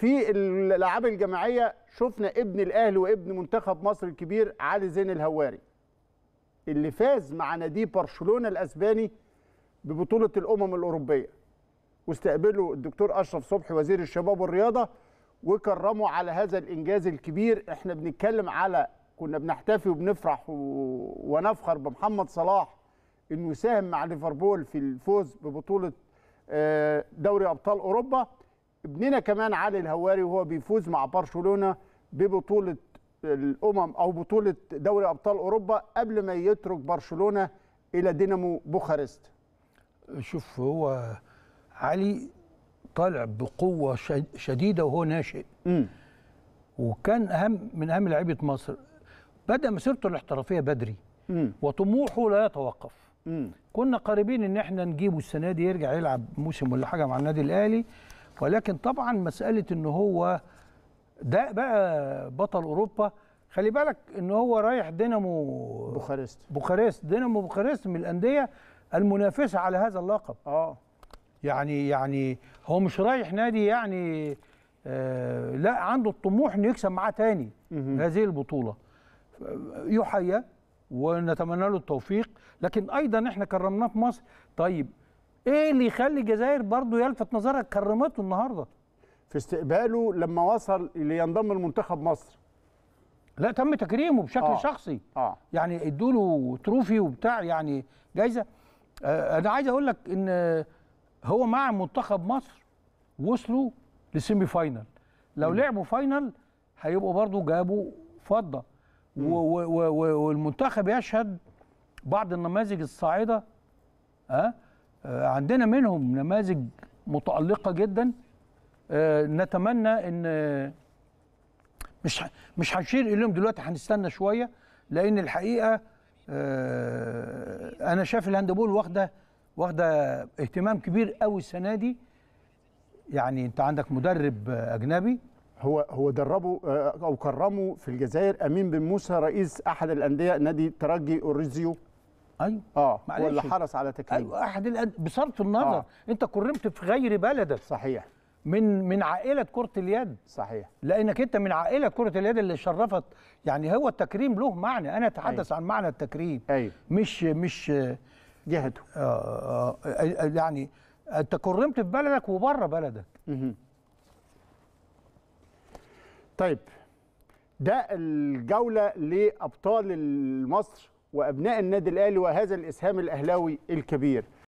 في الالعاب الجماعيه شفنا ابن الاهلي وابن منتخب مصر الكبير علي زين الهواري اللي فاز مع نادي برشلونه الاسباني ببطوله الامم الاوروبيه واستقبله الدكتور اشرف صبحي وزير الشباب والرياضه وكرمه على هذا الانجاز الكبير احنا بنتكلم على كنا بنحتفي وبنفرح و... ونفخر بمحمد صلاح انه ساهم مع ليفربول في الفوز ببطوله آه، دوري ابطال اوروبا ابننا كمان علي الهواري وهو بيفوز مع برشلونه ببطوله الامم او بطوله دوري ابطال اوروبا قبل ما يترك برشلونه الى دينامو بوخارست شوف هو علي طالع بقوه شديده وهو ناشئ م. وكان اهم من اهم لعيبه مصر بدا مسيرته الاحترافيه بدري م. وطموحه لا يتوقف م. كنا قريبين ان احنا نجيبه السنه دي يرجع يلعب موسم ولا حاجه مع النادي الاهلي ولكن طبعا مساله ان هو ده بقى بطل اوروبا خلي بالك ان هو رايح دينامو بوخارست بوخارست دينامو بوخارست من الانديه المنافسه على هذا اللقب اه يعني يعني هو مش رايح نادي يعني آه لا عنده الطموح انه يكسب معاه تاني هذه البطوله يحيى ونتمنى له التوفيق لكن ايضا احنا كرمناه في مصر طيب ايه اللي يخلي الجزائر برضه يلفت نظرك كرمته النهارده في استقباله لما وصل لينضم لمنتخب مصر لا تم تكريمه بشكل آه. شخصي آه. يعني ادوا له تروفي وبتاع يعني جايزه آه انا عايز اقول لك ان هو مع منتخب مصر وصلوا لسيمي فاينل لو م. لعبوا فاينل هيبقوا برضه جابوا فضه والمنتخب يشهد بعض النماذج الصاعده ها آه آه، عندنا منهم نماذج متألقة جدا آه، نتمنى ان مش مش هنشير اليهم دلوقتي هنستنى شويه لان الحقيقه آه، انا شايف الهاندبول واخده واخده اهتمام كبير قوي السنه دي يعني انت عندك مدرب اجنبي هو هو دربه او كرمه في الجزائر امين بن موسى رئيس احد الانديه نادي ترجي اوريزيو ايوه اه معلش ولا حرص على تكريم ايوه احد الأد... بصرف النظر آه. انت كرمت في غير بلدك صحيح من من عائله كره اليد صحيح لانك انت من عائله كره اليد اللي شرفت يعني هو التكريم له معنى انا اتحدث أيوة. عن معنى التكريم أيوة. مش مش جهته آه آه, آه،, آه، يعني انت كرمت في بلدك وبره بلدك مه. طيب ده الجوله لابطال مصر وأبناء النادي الأهلي وهذا الإسهام الأهلاوي الكبير